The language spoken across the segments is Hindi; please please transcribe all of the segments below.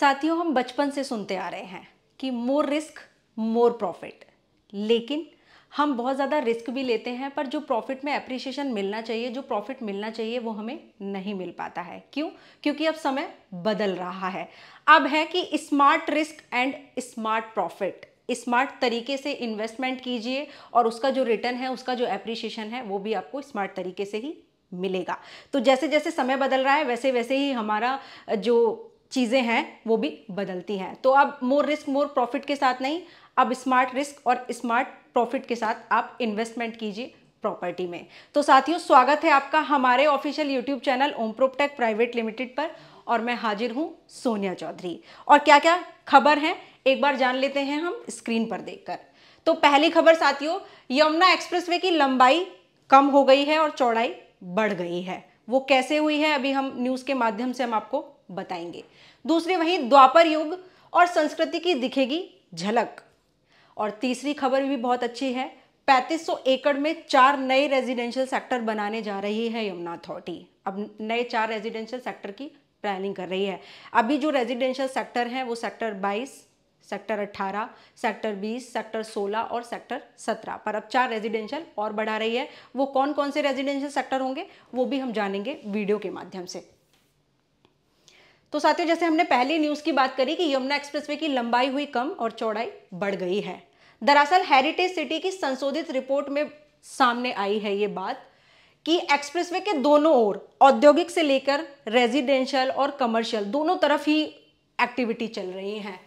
साथियों हम बचपन से सुनते आ रहे हैं कि मोर रिस्क मोर प्रॉफिट लेकिन हम बहुत ज़्यादा रिस्क भी लेते हैं पर जो प्रॉफिट में अप्रिशिएशन मिलना चाहिए जो प्रॉफिट मिलना चाहिए वो हमें नहीं मिल पाता है क्यों क्योंकि अब समय बदल रहा है अब है कि smart risk and smart profit smart तरीके से इन्वेस्टमेंट कीजिए और उसका जो रिटर्न है उसका जो एप्रिशिएशन है वो भी आपको स्मार्ट तरीके से ही मिलेगा तो जैसे जैसे समय बदल रहा है वैसे वैसे ही हमारा जो चीज़ें हैं वो भी बदलती हैं तो अब मोर रिस्क मोर प्रॉफिट के साथ नहीं अब स्मार्ट रिस्क और स्मार्ट प्रॉफिट के साथ आप इन्वेस्टमेंट कीजिए प्रॉपर्टी में तो साथियों स्वागत है आपका हमारे official YouTube channel Om proptech private limited पर और मैं हाजिर हूँ सोनिया चौधरी और क्या क्या खबर है एक बार जान लेते हैं हम स्क्रीन पर देखकर तो पहली खबर साथियों यमुना एक्सप्रेसवे की लंबाई कम हो गई है और चौड़ाई बढ़ गई है वो कैसे हुई है अभी हम न्यूज़ के माध्यम से हम आपको बताएंगे दूसरी वही द्वापर युग और संस्कृति की दिखेगी झलक और तीसरी खबर भी बहुत अच्छी है 3500 एकड़ में चार नए रेजिडेंशियल सेक्टर बनाने जा रही है यमुना अथॉरिटी अब नए चार रेजिडेंशियल सेक्टर की प्लानिंग कर रही है अभी जो रेजिडेंशियल सेक्टर है वो सेक्टर 22, सेक्टर 18, सेक्टर 20, सेक्टर 16 और सेक्टर 17 पर अब चार रेजिडेंशियल और बढ़ा रही है वो कौन कौन से रेजिडेंशियल सेक्टर होंगे वो भी हम जानेंगे वीडियो के माध्यम से तो साथियों जैसे हमने पहली न्यूज़ की बात करी कि यमुना एक्सप्रेसवे की लंबाई हुई कम और चौड़ाई बढ़ गई है दरअसल हेरिटेज सिटी की संशोधित रिपोर्ट में सामने आई है ये बात कि एक्सप्रेसवे के दोनों ओर औद्योगिक से लेकर रेजिडेंशियल और कमर्शियल दोनों तरफ ही एक्टिविटी चल रही हैं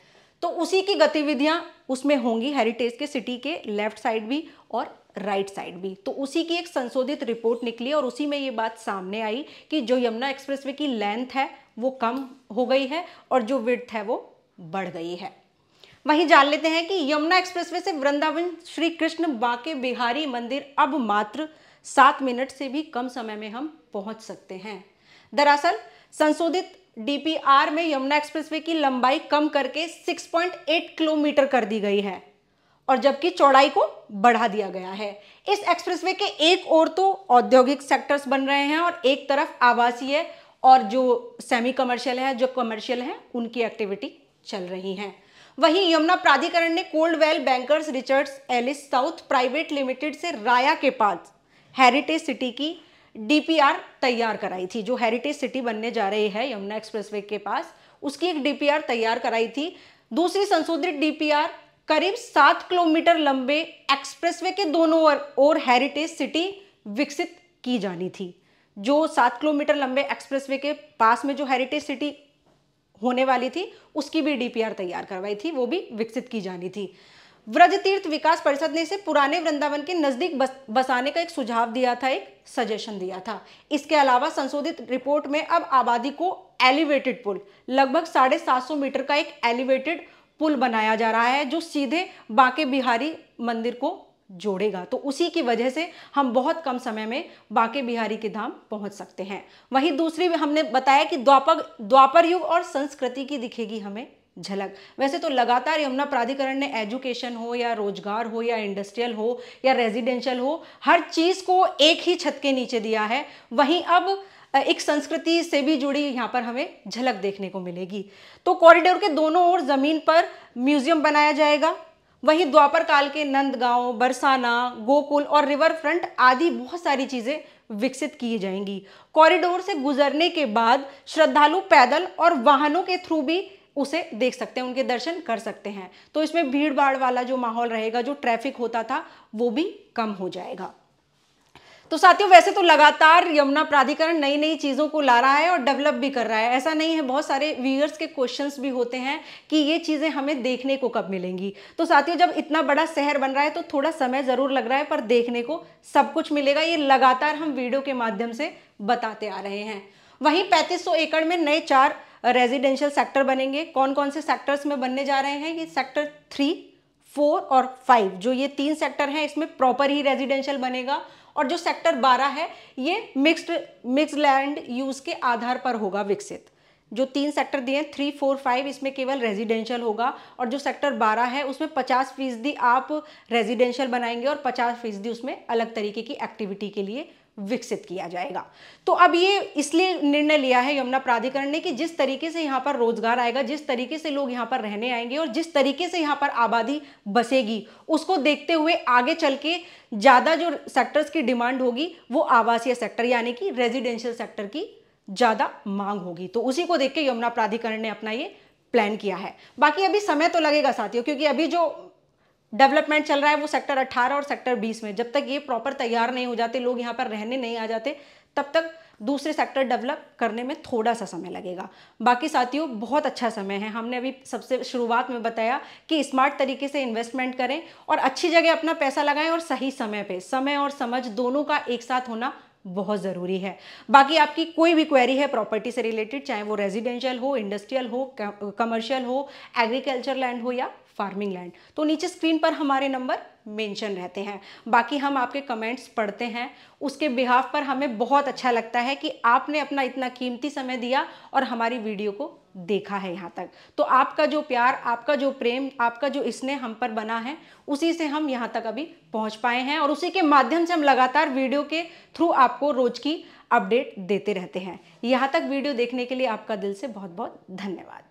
तो उसी की गतिविधियां उसमें होंगी हेरिटेज के सिटी के लेफ्ट साइड भी और राइट right साइड भी तो उसी की एक संशोधित रिपोर्ट निकली और उसी में ये बात सामने आई कि जो यमुना एक्सप्रेसवे की लेंथ है वो कम हो गई है और जो विड्थ है वो बढ़ गई है वहीं जान लेते हैं कि यमुना एक्सप्रेसवे से वृंदावन श्री कृष्ण बांके बिहारी मंदिर अब मात्र सात मिनट से भी कम समय में हम पहुंच सकते हैं दरअसल संशोधित डीपीआर में यमुना एक्सप्रेसवे की लंबाई कम करके 6.8 किलोमीटर कर दी गई है और जबकि चौड़ाई को बढ़ा दिया गया है इस एक्सप्रेसवे के एक ओर तो औद्योगिक सेक्टर्स बन रहे हैं और एक तरफ आवासीय और जो सेमी कमर्शियल है जो कमर्शियल है उनकी एक्टिविटी चल रही है वहीं यमुना प्राधिकरण ने Coldwell bankers Richards Ellis South private limited से राया के पास हेरिटेज सिटी की डीपीआर तैयार कराई थी जो हेरिटेज सिटी बनने जा रही है यमुना एक्सप्रेसवे के पास उसकी एक डीपीआर तैयार कराई थी दूसरी संशोधित डीपीआर करीब सात किलोमीटर लंबे एक्सप्रेसवे के दोनों ओर हेरिटेज सिटी विकसित की जानी थी जो सात किलोमीटर लंबे एक्सप्रेसवे के पास में जो हेरिटेज सिटी होने वाली थी उसकी भी डीपीआर तैयार करवाई थी वो भी विकसित की जानी थी व्रज तीर्थ विकास परिषद ने इसे पुराने वृंदावन के नज़दीक बस, बसाने का एक सुझाव दिया था एक सजेशन दिया था इसके अलावा संशोधित रिपोर्ट में अब आबादी को एलिवेटेड पुल लगभग साढ़े सात सौ मीटर का एक एलिवेटेड पुल बनाया जा रहा है जो सीधे बांके बिहारी मंदिर को जोड़ेगा तो उसी की वजह से हम बहुत कम समय में बांके बिहारी के धाम पहुंच सकते हैं वहीं दूसरी हमने बताया कि द्वापर द्वापर युग और संस्कृति की दिखेगी हमें झलक वैसे तो लगातार यमुना प्राधिकरण ने एजुकेशन हो या रोजगार हो या इंडस्ट्रियल हो या रेजिडेंशियल हो हर चीज़ को एक ही छत के नीचे दिया है वहीं अब एक संस्कृति से भी जुड़ी यहाँ पर हमें झलक देखने को मिलेगी तो कॉरिडोर के दोनों ओर ज़मीन पर म्यूजियम बनाया जाएगा वहीं द्वापर काल के नंदगांव बरसाना गोकुल और रिवर फ्रंट आदि बहुत सारी चीज़ें विकसित की जाएंगी कॉरिडोर से गुजरने के बाद श्रद्धालु पैदल और वाहनों के थ्रू भी उसे देख सकते हैं उनके दर्शन कर सकते हैं तो इसमें भीड़ भाड़ वाला जो माहौल रहेगा जो ट्रैफिक होता था वो भी कम हो जाएगा तो साथियों वैसे तो लगातार यमुना प्राधिकरण नई नई चीज़ों को ला रहा है और डेवलप भी कर रहा है ऐसा नहीं है बहुत सारे व्यूअर्स के क्वेश्चंस भी होते हैं कि ये चीज़ें हमें देखने को कब मिलेंगी तो साथियों जब इतना बड़ा शहर बन रहा है तो थोड़ा समय ज़रूर लग रहा है पर देखने को सब कुछ मिलेगा ये लगातार हम वीडियो के माध्यम से बताते आ रहे हैं वहीं पैंतीस एकड़ में नए चार रेजिडेंशियल सेक्टर बनेंगे कौन कौन से सेक्टर्स में बनने जा रहे हैं ये सेक्टर थ्री फोर और फाइव जो ये तीन सेक्टर हैं इसमें प्रॉपर ही रेजिडेंशियल बनेगा और जो सेक्टर बारह है ये मिक्स्ड मिक्स लैंड यूज़ के आधार पर होगा विकसित जो तीन सेक्टर दिए हैं थ्री फोर फाइव इसमें केवल रेजिडेंशियल होगा और जो सेक्टर बारह है उसमें पचास फीसदी आप रेजिडेंशियल बनाएंगे और पचास फीसदी उसमें अलग तरीके की एक्टिविटी के लिए विकसित किया जाएगा तो अब ये इसलिए निर्णय लिया है यमुना प्राधिकरण ने कि जिस तरीके से यहाँ पर रोजगार आएगा जिस तरीके से लोग यहाँ पर रहने आएंगे और जिस तरीके से यहाँ पर आबादी बसेगी उसको देखते हुए आगे चल के ज़्यादा जो सेक्टर्स की डिमांड होगी वो आवासीय सेक्टर यानी कि रेजिडेंशियल सेक्टर की ज़्यादा मांग होगी तो उसी को देख के यमुना प्राधिकरण ने अपना ये प्लान किया है बाकी अभी समय तो लगेगा साथियों क्योंकि अभी जो डेवलपमेंट चल रहा है वो सेक्टर 18 और सेक्टर 20 में जब तक ये प्रॉपर तैयार नहीं हो जाते लोग यहाँ पर रहने नहीं आ जाते तब तक दूसरे सेक्टर डेवलप करने में थोड़ा सा समय लगेगा बाकी साथियों बहुत अच्छा समय है हमने अभी सबसे शुरुआत में बताया कि स्मार्ट तरीके से इन्वेस्टमेंट करें और अच्छी जगह अपना पैसा लगाएं और सही समय पे समय और समझ दोनों का एक साथ होना बहुत ज़रूरी है बाकी आपकी कोई भी क्वेरी है प्रॉपर्टी से रिलेटेड चाहे वो रेजिडेंशियल हो इंडस्ट्रियल हो कमर्शियल हो एग्रीकल्चर लैंड हो या फार्मिंग लैंड तो नीचे स्क्रीन पर हमारे नंबर मेंशन रहते हैं बाकी हम आपके कमेंट्स पढ़ते हैं उसके बिहाफ पर हमें बहुत अच्छा लगता है कि आपने अपना इतना कीमती समय दिया और हमारी वीडियो को देखा है यहाँ तक तो आपका जो प्यार आपका जो प्रेम आपका जो स्नेह हम पर बना है उसी से हम यहाँ तक अभी पहुँच पाए हैं और उसी के माध्यम से हम लगातार वीडियो के थ्रू आपको रोज़ की अपडेट देते रहते हैं यहाँ तक वीडियो देखने के लिए आपका दिल से बहुत बहुत धन्यवाद